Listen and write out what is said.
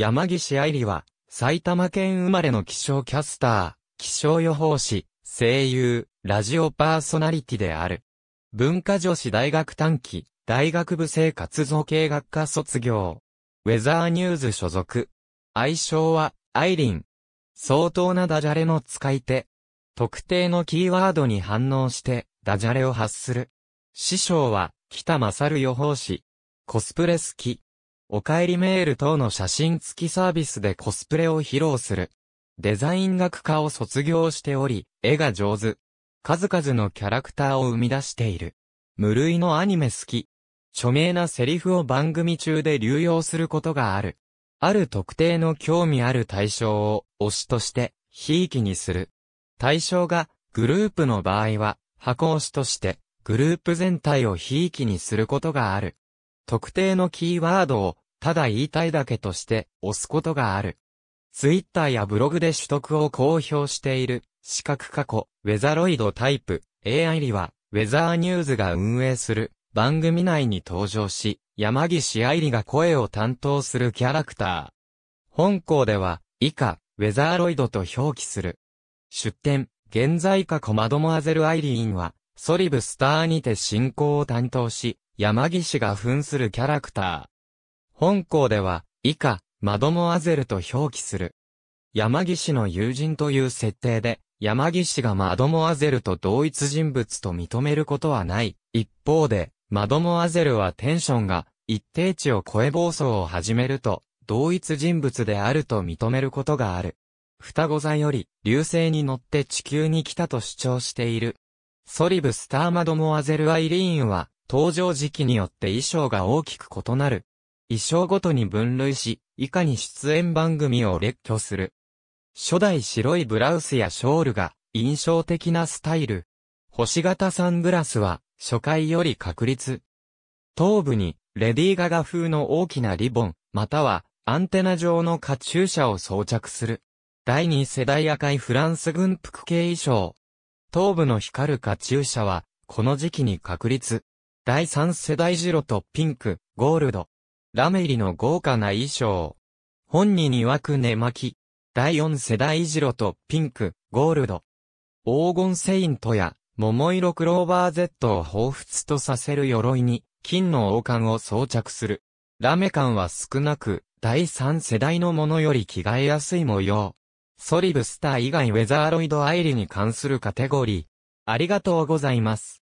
山岸愛理は、埼玉県生まれの気象キャスター、気象予報士、声優、ラジオパーソナリティである。文化女子大学短期、大学部生活造形学科卒業。ウェザーニューズ所属。愛称は、アイリン。相当なダジャレの使い手。特定のキーワードに反応して、ダジャレを発する。師匠は、北勝予報士。コスプレ好き。お帰りメール等の写真付きサービスでコスプレを披露する。デザイン学科を卒業しており、絵が上手。数々のキャラクターを生み出している。無類のアニメ好き。著名なセリフを番組中で流用することがある。ある特定の興味ある対象を推しとして、ひいきにする。対象がグループの場合は、箱推しとして、グループ全体をひいきにすることがある。特定のキーワードをただ言いたいだけとして押すことがある。ツイッターやブログで取得を公表している資格過去ウェザロイドタイプ AI リはウェザーニューズが運営する番組内に登場し、山岸愛理が声を担当するキャラクター。本校では以下ウェザーロイドと表記する。出展、現在過去マドモアゼルアイリーンは、ソリブスターにて進行を担当し、山岸が扮するキャラクター。本校では、以下、マドモアゼルと表記する。山岸の友人という設定で、山岸がマドモアゼルと同一人物と認めることはない。一方で、マドモアゼルはテンションが一定値を超え暴走を始めると、同一人物であると認めることがある。双子座より、流星に乗って地球に来たと主張している。ソリブスターマドモアゼルアイリーンは、登場時期によって衣装が大きく異なる。衣装ごとに分類し、以下に出演番組を列挙する。初代白いブラウスやショールが印象的なスタイル。星型サングラスは初回より確立。頭部にレディーガガ風の大きなリボン、またはアンテナ状のカチューシャを装着する。第二世代赤いフランス軍服系衣装。東部の光るカチューシャは、この時期に確立。第三世代ジロとピンク、ゴールド。ラメリの豪華な衣装。本人曰く寝巻き。第四世代ジロとピンク、ゴールド。黄金セイントや、桃色クローバー Z を彷彿とさせる鎧に、金の王冠を装着する。ラメ感は少なく、第三世代のものより着替えやすい模様。ソリブスター以外ウェザーロイド・アイリに関するカテゴリー。ありがとうございます。